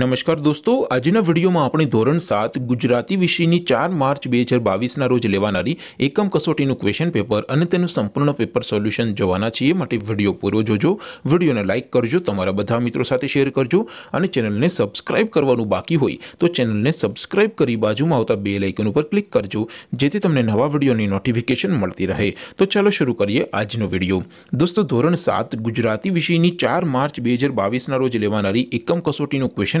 નમસ્કાર દોસ્તો આજના વિડીયોમાં આપણે ધોરણ સાત ગુજરાતી વિષયની ચાર માર્ચ બે હજાર બાવીસના રોજ લેવાનારી એકમ કસોટીનું ક્વેશ્ચન પેપર અને તેનું સંપૂર્ણ પેપર સોલ્યુશન જોવાના છીએ માટે વિડીયો પૂરો જોજો વિડીયોને લાઇક કરજો તમારા બધા મિત્રો સાથે શેર કરજો અને ચેનલને સબસ્ક્રાઇબ કરવાનું બાકી હોય તો ચેનલને સબસ્ક્રાઇબ કરી બાજુમાં આવતા બે લાઇકન ઉપર ક્લિક કરજો જેથી તમને નવા વિડીયોની નોટિફિકેશન મળતી રહે તો ચાલો શરૂ કરીએ આજનો વિડીયો દોસ્તો ધોરણ સાત ગુજરાતી વિષયની ચાર માર્ચ બે હજાર બાવીસના રોજ લેવાનારી એકમ કસોટીનું ક્વેશ્ચન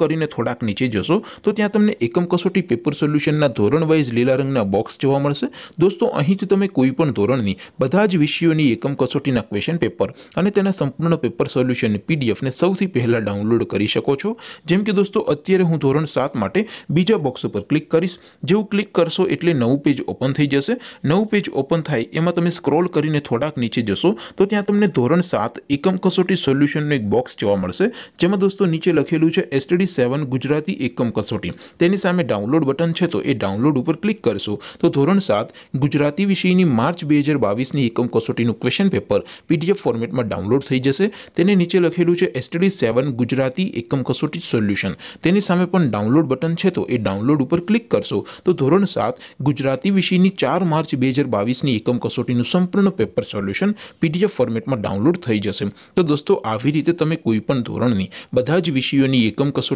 કરીને થોડાક નીચે જશો તો ત્યાં તમને એકમ કસોટી પેપર સોલ્યુશનના ધોરણ વાઇઝ લીલા રંગના બોક્સ જોવા મળશે દોસ્તો અહીં જ તમે કોઈ પણ ધોરણની બધા જ વિષયોની એકમ કસોટીના ક્વેશ્ચન પેપર અને તેના સંપૂર્ણ પેપર સોલ્યુશન પીડીએફને સૌથી પહેલાં ડાઉનલોડ કરી શકો છો જેમ કે દોસ્તો અત્યારે હું ધોરણ સાત માટે બીજા બોક્સ ઉપર ક્લિક કરીશ જેવું ક્લિક કરશો એટલે નવું પેજ ઓપન થઈ જશે નવું પેજ ઓપન થાય એમાં તમે સ્ક્રોલ કરીને થોડાક નીચે જશો તો ત્યાં તમને ધોરણ સાત એકમ કસોટી સોલ્યુશનનું એક બોક્સ જોવા મળશે જેમાં દોસ્તો નીચે લખેલું છે એસટીડી 7 ગુજરાતી એકમ કસોટી તેની સામે ડાઉનલોડ બટન છે તો એ ડાઉનલોડ ઉપર ક્લિક કરશો તો ધોરણ 7 ગુજરાતી વિષયની માર્ચ 2022 ની એકમ કસોટીનું ક્વેશ્ચન પેપર પીડીએફ ફોર્મેટમાં ડાઉનલોડ થઈ જશે તેની નીચે લખેલું છે STD 7 ગુજરાતી એકમ કસોટી સોલ્યુશન તેની સામે પણ ડાઉનલોડ બટન છે તો એ ડાઉનલોડ ઉપર ક્લિક કરશો તો ધોરણ 7 ગુજરાતી વિષયની 4 માર્ચ 2022 ની એકમ કસોટીનું સંપૂર્ણ પેપર સોલ્યુશન પીડીએફ ફોર્મેટમાં ડાઉનલોડ થઈ જશે તો દોસ્તો આવી રીતે તમે કોઈ પણ ધોરણની બધા જ વિષયોની એકમ કસોટી